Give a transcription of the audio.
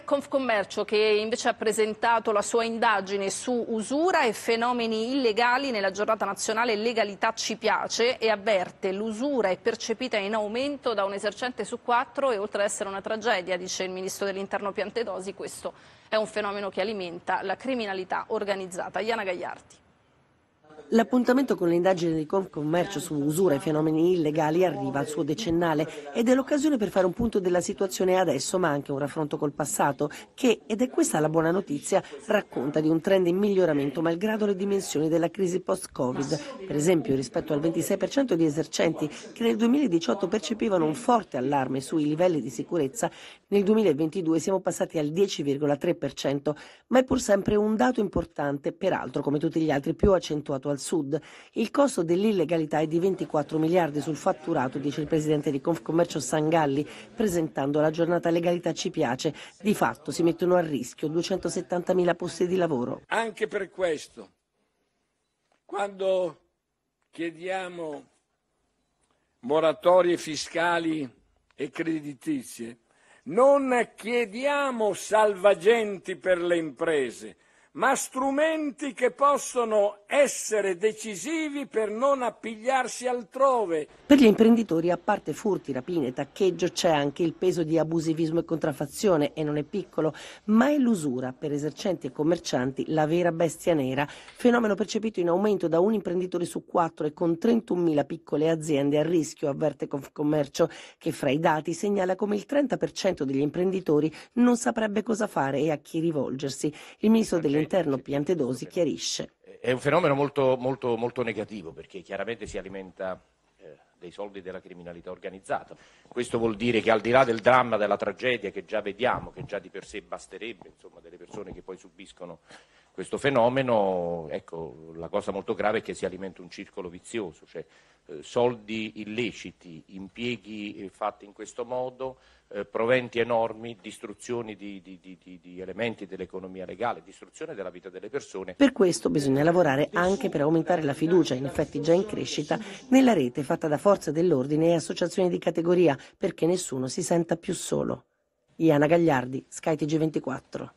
È Confcommercio che invece ha presentato la sua indagine su usura e fenomeni illegali nella giornata nazionale Legalità ci piace e avverte l'usura è percepita in aumento da un esercente su quattro e oltre ad essere una tragedia, dice il ministro dell'interno Piantedosi, questo è un fenomeno che alimenta la criminalità organizzata. Iana Gagliardi. L'appuntamento con le indagini di Confcommercio su usura e fenomeni illegali arriva al suo decennale ed è l'occasione per fare un punto della situazione adesso, ma anche un raffronto col passato, che, ed è questa la buona notizia, racconta di un trend in miglioramento malgrado le dimensioni della crisi post-Covid. Per esempio, rispetto al 26% di esercenti che nel 2018 percepivano un forte allarme sui livelli di sicurezza, nel 2022 siamo passati al 10,3%, ma è pur sempre un dato importante, peraltro come tutti gli altri più accentuato al sud. Il costo dell'illegalità è di 24 miliardi sul fatturato, dice il presidente di Confcommercio Sangalli, presentando la giornata Legalità ci piace. Di fatto si mettono a rischio 270 mila posti di lavoro. Anche per questo, quando chiediamo moratorie fiscali e creditizie, non chiediamo salvagenti per le imprese, ma strumenti che possono essere decisivi per non appigliarsi altrove. Per gli imprenditori, a parte furti, rapine, taccheggio, c'è anche il peso di abusivismo e contraffazione, e non è piccolo, ma è l'usura per esercenti e commercianti la vera bestia nera, fenomeno percepito in aumento da un imprenditore su quattro e con 31.000 piccole aziende a rischio, avverte Confcommercio, che fra i dati segnala come il 30% degli imprenditori non saprebbe cosa fare e a chi rivolgersi. Il ministro delle interno piantedosi chiarisce. È un fenomeno molto, molto, molto negativo perché chiaramente si alimenta eh, dei soldi della criminalità organizzata. Questo vuol dire che al di là del dramma, della tragedia che già vediamo, che già di per sé basterebbe, insomma, delle persone che poi subiscono questo fenomeno, ecco, la cosa molto grave è che si alimenta un circolo vizioso, cioè eh, soldi illeciti, impieghi eh, fatti in questo modo, eh, proventi enormi, distruzioni di, di, di, di, elementi dell'economia legale, distruzione della vita delle persone. Per questo bisogna lavorare anche per aumentare la fiducia, in effetti già in crescita, nella rete fatta da forze dell'ordine e associazioni di categoria, perché nessuno si senta più solo. Iana Gagliardi, SkyTG24.